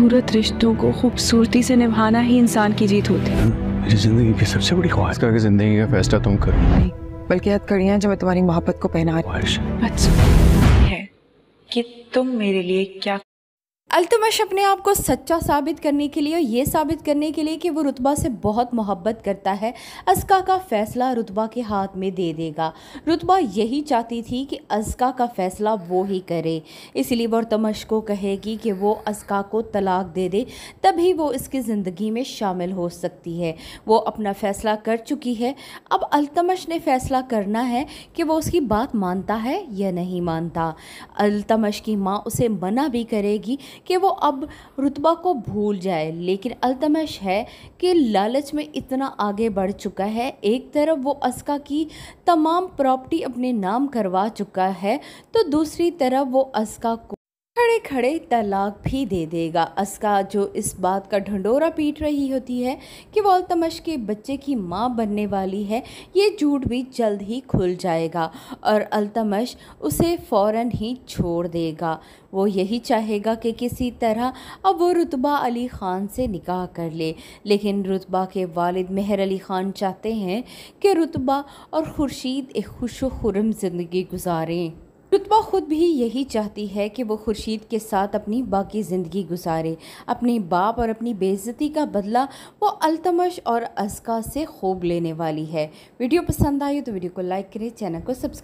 खूबसूरत रिश्तों को खूबसूरती से निभाना ही इंसान की जीत होती है मेरी जिंदगी की सबसे बड़ी ख्वाहिश का जिंदगी का फैसला तुम करो बल्कि याद करिए जो मैं तुम्हारी मोहब्बत को पहना अच्छा है कि तुम मेरे लिए क्या अल्तमश अपने आप को सच्चा साबित करने के लिए और ये साबित करने के लिए कि वो रुतबा से बहुत मोहब्बत करता है अजका का फ़ैसला रुतबा के हाथ में दे देगा रुतबा यही चाहती थी कि अजका का फ़ैसला वो ही करे इसलिए वो तमश को कहेगी कि वो अजका को तलाक दे दे तभी वो इसकी ज़िंदगी में शामिल हो सकती है वो अपना फ़ैसला कर चुकी है अब अल्तमश ने फ़ैसला करना है कि वो उसकी बात मानता है या नहीं मानता अल्तमश की माँ उसे मना भी करेगी कि वो अब रुतबा को भूल जाए लेकिन अल्तमश है कि लालच में इतना आगे बढ़ चुका है एक तरफ वो अस्का की तमाम प्रॉपर्टी अपने नाम करवा चुका है तो दूसरी तरफ वो असका को खड़े खड़े तलाक भी दे देगा अस्का जो इस बात का ढंडोरा पीट रही होती है कि वो अलतमश के बच्चे की माँ बनने वाली है ये झूठ भी जल्द ही खुल जाएगा और अलतमश उसे फ़ौर ही छोड़ देगा वो यही चाहेगा कि किसी तरह अब वो रुतबा अली ख़ान से निकाह कर ले लेकिन रुतबा के वालिद मेहर अली ख़ान चाहते हैं कि रुतबा और खुर्शीद एक खुश खुरम ज़िंदगी गुजारें रुतबा ख़ुद भी यही चाहती है कि वो खुर्शीद के साथ अपनी बाकी ज़िंदगी गुजारे अपने बाप और अपनी बेइज्जती का बदला वो अलतमश और अजका से खूब लेने वाली है वीडियो पसंद आई तो वीडियो को लाइक करें चैनल को सब्सक्राइब